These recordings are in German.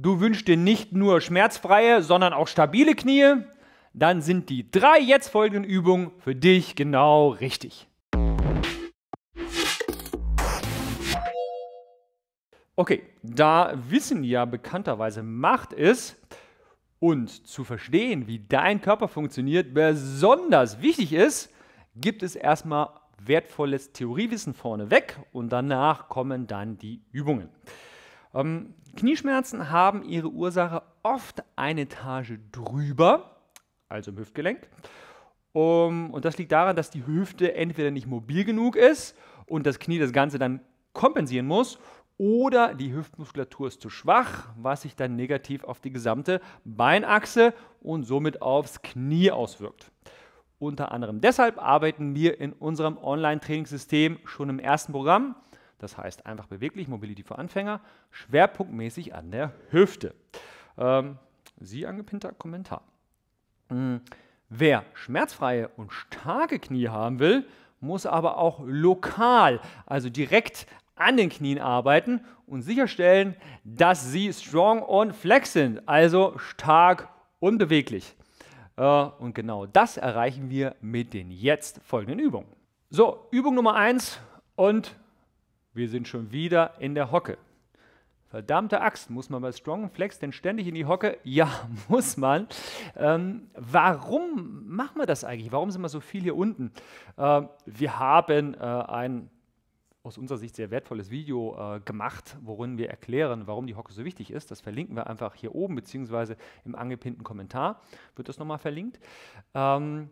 Du wünschst dir nicht nur schmerzfreie, sondern auch stabile Knie. Dann sind die drei jetzt folgenden Übungen für dich genau richtig. Okay, da Wissen ja bekannterweise Macht ist und zu verstehen, wie dein Körper funktioniert, besonders wichtig ist, gibt es erstmal wertvolles Theoriewissen vorneweg und danach kommen dann die Übungen. Ähm, Knieschmerzen haben ihre Ursache oft eine Etage drüber, also im Hüftgelenk. Um, und das liegt daran, dass die Hüfte entweder nicht mobil genug ist und das Knie das Ganze dann kompensieren muss, oder die Hüftmuskulatur ist zu schwach, was sich dann negativ auf die gesamte Beinachse und somit aufs Knie auswirkt. Unter anderem deshalb arbeiten wir in unserem Online-Trainingssystem schon im ersten Programm das heißt einfach beweglich, Mobility für Anfänger, schwerpunktmäßig an der Hüfte. Ähm, Sie angepinnter Kommentar. Mhm. Wer schmerzfreie und starke Knie haben will, muss aber auch lokal, also direkt an den Knien arbeiten und sicherstellen, dass sie strong und flex sind, also stark und beweglich. Äh, und genau das erreichen wir mit den jetzt folgenden Übungen. So, Übung Nummer 1 und wir sind schon wieder in der Hocke. Verdammte Axt, muss man bei Strong Flex denn ständig in die Hocke? Ja, muss man. Ähm, warum machen wir das eigentlich? Warum sind wir so viel hier unten? Ähm, wir haben äh, ein aus unserer Sicht sehr wertvolles Video äh, gemacht, worin wir erklären, warum die Hocke so wichtig ist. Das verlinken wir einfach hier oben, beziehungsweise im angepinnten Kommentar wird das nochmal verlinkt. Ähm,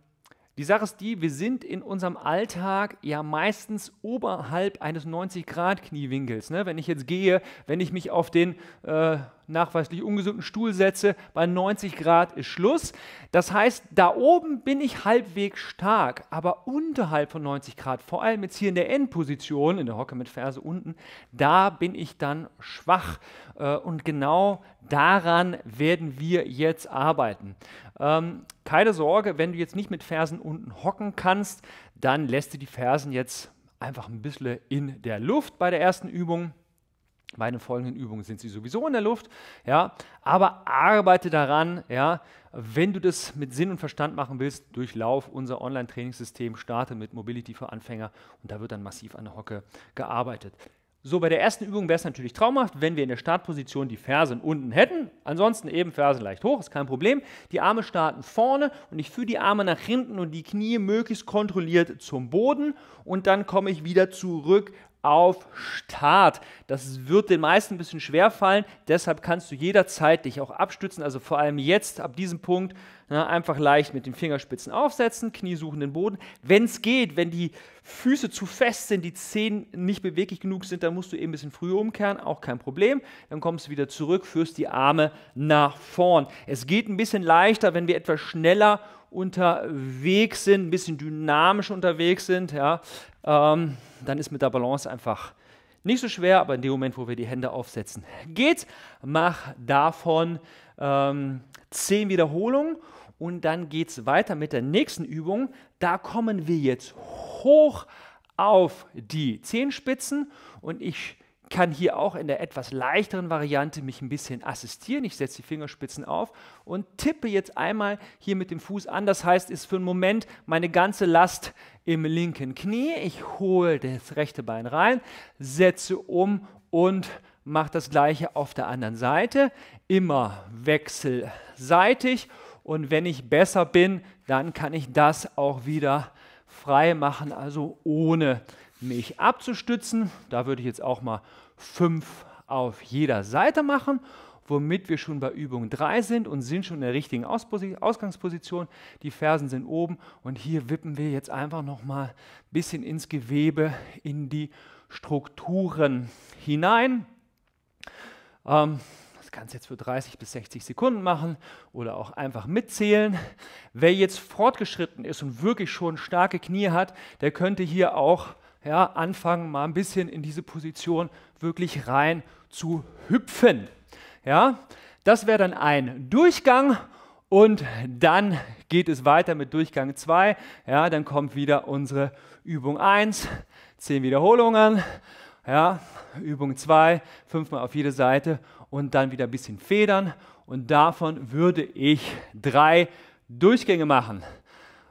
die Sache ist die, wir sind in unserem Alltag ja meistens oberhalb eines 90-Grad-Kniewinkels. Ne? Wenn ich jetzt gehe, wenn ich mich auf den äh, nachweislich ungesunden Stuhl setze, bei 90 Grad ist Schluss. Das heißt, da oben bin ich halbwegs stark, aber unterhalb von 90 Grad, vor allem jetzt hier in der Endposition, in der Hocke mit Ferse unten, da bin ich dann schwach. Äh, und genau daran werden wir jetzt arbeiten. Ähm, keine Sorge, wenn du jetzt nicht mit Fersen unten hocken kannst, dann lässt du die Fersen jetzt einfach ein bisschen in der Luft bei der ersten Übung. Bei den folgenden Übungen sind sie sowieso in der Luft, ja, aber arbeite daran, ja, wenn du das mit Sinn und Verstand machen willst, durchlauf unser Online-Trainingssystem, starte mit Mobility für Anfänger und da wird dann massiv an der Hocke gearbeitet. So, bei der ersten Übung wäre es natürlich traumhaft, wenn wir in der Startposition die Fersen unten hätten. Ansonsten eben Fersen leicht hoch, ist kein Problem. Die Arme starten vorne und ich führe die Arme nach hinten und die Knie möglichst kontrolliert zum Boden und dann komme ich wieder zurück auf Start. Das wird den meisten ein bisschen schwer fallen, deshalb kannst du jederzeit dich auch abstützen, also vor allem jetzt ab diesem Punkt na, ne, einfach leicht mit den Fingerspitzen aufsetzen, Knie suchen den Boden. Wenn es geht, wenn die Füße zu fest sind, die Zehen nicht beweglich genug sind, dann musst du eben ein bisschen früher umkehren, auch kein Problem. Dann kommst du wieder zurück, führst die Arme nach vorn. Es geht ein bisschen leichter, wenn wir etwas schneller unterwegs sind, ein bisschen dynamisch unterwegs sind, ja, ähm, dann ist mit der Balance einfach nicht so schwer, aber in dem Moment, wo wir die Hände aufsetzen, geht's. Mach davon ähm, 10 Wiederholungen und dann geht es weiter mit der nächsten Übung. Da kommen wir jetzt hoch auf die Zehenspitzen und ich kann hier auch in der etwas leichteren Variante mich ein bisschen assistieren. Ich setze die Fingerspitzen auf und tippe jetzt einmal hier mit dem Fuß an. Das heißt, ist für einen Moment meine ganze Last im linken Knie. Ich hole das rechte Bein rein, setze um und mache das gleiche auf der anderen Seite. Immer wechselseitig. Und wenn ich besser bin, dann kann ich das auch wieder frei machen, also ohne mich abzustützen. Da würde ich jetzt auch mal fünf auf jeder Seite machen, womit wir schon bei Übung 3 sind und sind schon in der richtigen Ausgangsposition. Die Fersen sind oben und hier wippen wir jetzt einfach nochmal ein bisschen ins Gewebe, in die Strukturen hinein. Ähm, das kannst du jetzt für 30 bis 60 Sekunden machen oder auch einfach mitzählen. Wer jetzt fortgeschritten ist und wirklich schon starke Knie hat, der könnte hier auch ja, anfangen, mal ein bisschen in diese Position wirklich rein zu hüpfen. Ja, das wäre dann ein Durchgang und dann geht es weiter mit Durchgang 2. Ja, dann kommt wieder unsere Übung 1, 10 Wiederholungen. Ja, Übung 2, fünfmal auf jede Seite und dann wieder ein bisschen federn. Und davon würde ich drei Durchgänge machen.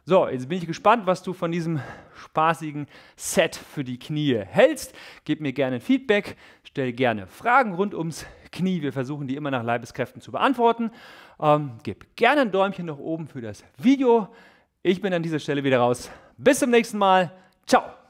So, jetzt bin ich gespannt, was du von diesem spaßigen Set für die Knie hältst. Gib mir gerne Feedback, stell gerne Fragen rund ums Knie. Wir versuchen die immer nach Leibeskräften zu beantworten. Ähm, gib gerne ein Däumchen nach oben für das Video. Ich bin an dieser Stelle wieder raus. Bis zum nächsten Mal. Ciao.